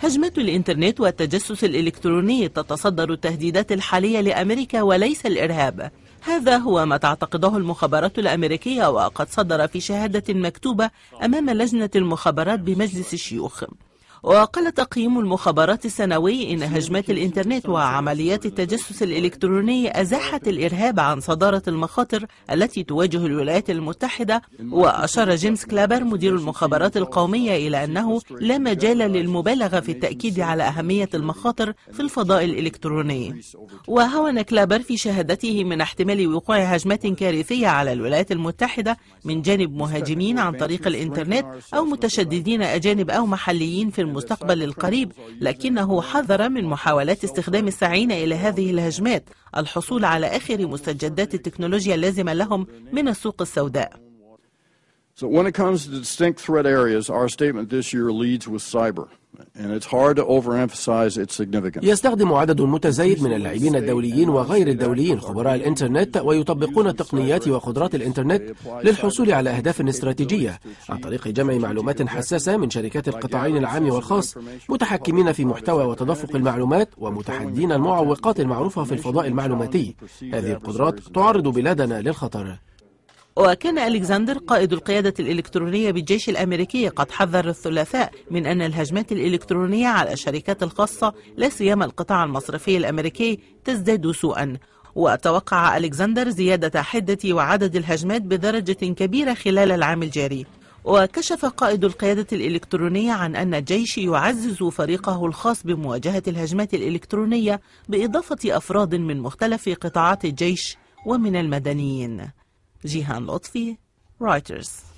هجمات الإنترنت والتجسس الإلكتروني تتصدر التهديدات الحالية لأمريكا وليس الإرهاب هذا هو ما تعتقده المخابرات الأمريكية وقد صدر في شهادة مكتوبة أمام لجنة المخابرات بمجلس الشيوخ وقال تقييم المخابرات السنوي إن هجمات الإنترنت وعمليات التجسس الإلكتروني أزاحت الإرهاب عن صدارة المخاطر التي تواجه الولايات المتحدة وأشار جيمس كلابر مدير المخابرات القومية إلى أنه لا مجال للمبالغة في التأكيد على أهمية المخاطر في الفضاء الإلكتروني وهون كلابر في شهادته من احتمال وقوع هجمات كارثية على الولايات المتحدة من جانب مهاجمين عن طريق الإنترنت أو متشددين أجانب أو محليين في المستقبل القريب لكنه حذر من محاولات استخدام الساعين إلى هذه الهجمات الحصول على آخر مستجدات التكنولوجيا اللازمة لهم من السوق السوداء So when it comes to distinct threat areas, our statement this year leads with cyber. And it's hard to overemphasize its significance. يستخدم عدد متزايد من اللاعبين الدوليين وغير الدوليين خبراء الإنترنت ويطبقون تقنيات وقدرات الإنترنت للحصول على أهداف استراتيجية عن طريق جمع معلومات حساسة من شركات القطاعين العام والخاص متحكمين في محتوى وتدفق المعلومات ومتحدين المعوقات المعروفة في الفضاء المعلوماتي هذه القدرات تعرض بلادنا للخطر وكان ألكسندر قائد القيادة الإلكترونية بالجيش الأمريكي قد حذر الثلاثاء من أن الهجمات الإلكترونية على الشركات الخاصة لا سيما القطاع المصرفي الأمريكي تزداد سوءا وتوقع ألكسندر زيادة حدة وعدد الهجمات بدرجة كبيرة خلال العام الجاري وكشف قائد القيادة الإلكترونية عن أن الجيش يعزز فريقه الخاص بمواجهة الهجمات الإلكترونية بإضافة أفراد من مختلف قطاعات الجيش ومن المدنيين جيهان لطفي رايترز